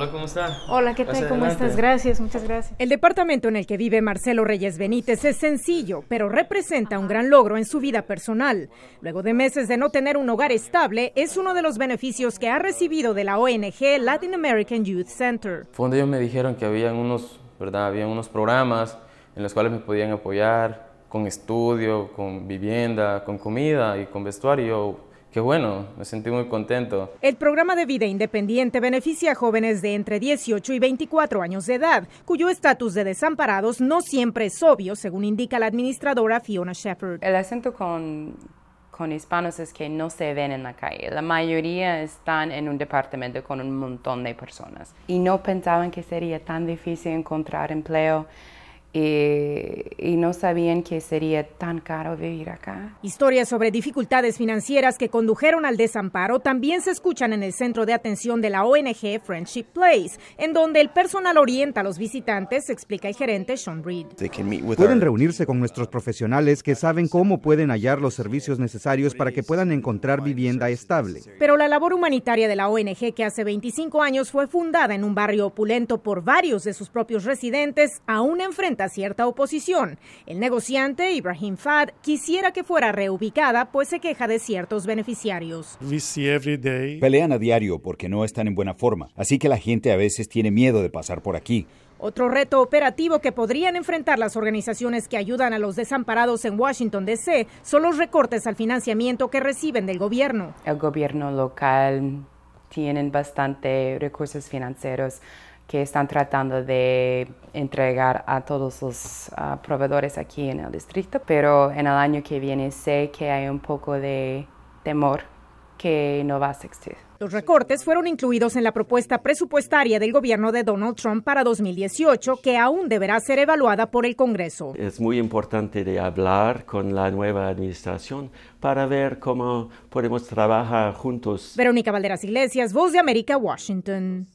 Hola, ¿cómo está? Hola, ¿qué tal? ¿Cómo estás? Gracias, muchas gracias. El departamento en el que vive Marcelo Reyes Benítez es sencillo, pero representa un gran logro en su vida personal. Luego de meses de no tener un hogar estable, es uno de los beneficios que ha recibido de la ONG Latin American Youth Center. Fue donde ellos me dijeron que habían unos, ¿verdad? Habían unos programas en los cuales me podían apoyar con estudio, con vivienda, con comida y con vestuario Qué bueno, me sentí muy contento. El programa de vida independiente beneficia a jóvenes de entre 18 y 24 años de edad, cuyo estatus de desamparados no siempre es obvio, según indica la administradora Fiona Shepherd. El acento con, con hispanos es que no se ven en la calle. La mayoría están en un departamento con un montón de personas. Y no pensaban que sería tan difícil encontrar empleo eh, y, no sabían que sería tan caro vivir acá. Historias sobre dificultades financieras que condujeron al desamparo también se escuchan en el centro de atención de la ONG Friendship Place, en donde el personal orienta a los visitantes, explica el gerente Sean Reed. Pueden reunirse con nuestros profesionales que saben cómo pueden hallar los servicios necesarios para que puedan encontrar vivienda estable. Pero la labor humanitaria de la ONG, que hace 25 años fue fundada en un barrio opulento por varios de sus propios residentes, aún enfrenta cierta oposición. El negociante Ibrahim Fad quisiera que fuera reubicada, pues se queja de ciertos beneficiarios. Pelean a diario porque no están en buena forma, así que la gente a veces tiene miedo de pasar por aquí. Otro reto operativo que podrían enfrentar las organizaciones que ayudan a los desamparados en Washington, D.C. son los recortes al financiamiento que reciben del gobierno. El gobierno local tiene bastante recursos financieros que están tratando de entregar a todos los ah, proveedores aquí en el distrito, pero en el año que viene sé que hay un poco de temor que no va a existir. Los recortes fueron incluidos en la propuesta presupuestaria del gobierno de Donald Trump para 2018, que aún deberá ser evaluada por el Congreso. Es muy importante de hablar con la nueva administración para ver cómo podemos trabajar juntos. Verónica Valderas Iglesias, Voz de América, Washington.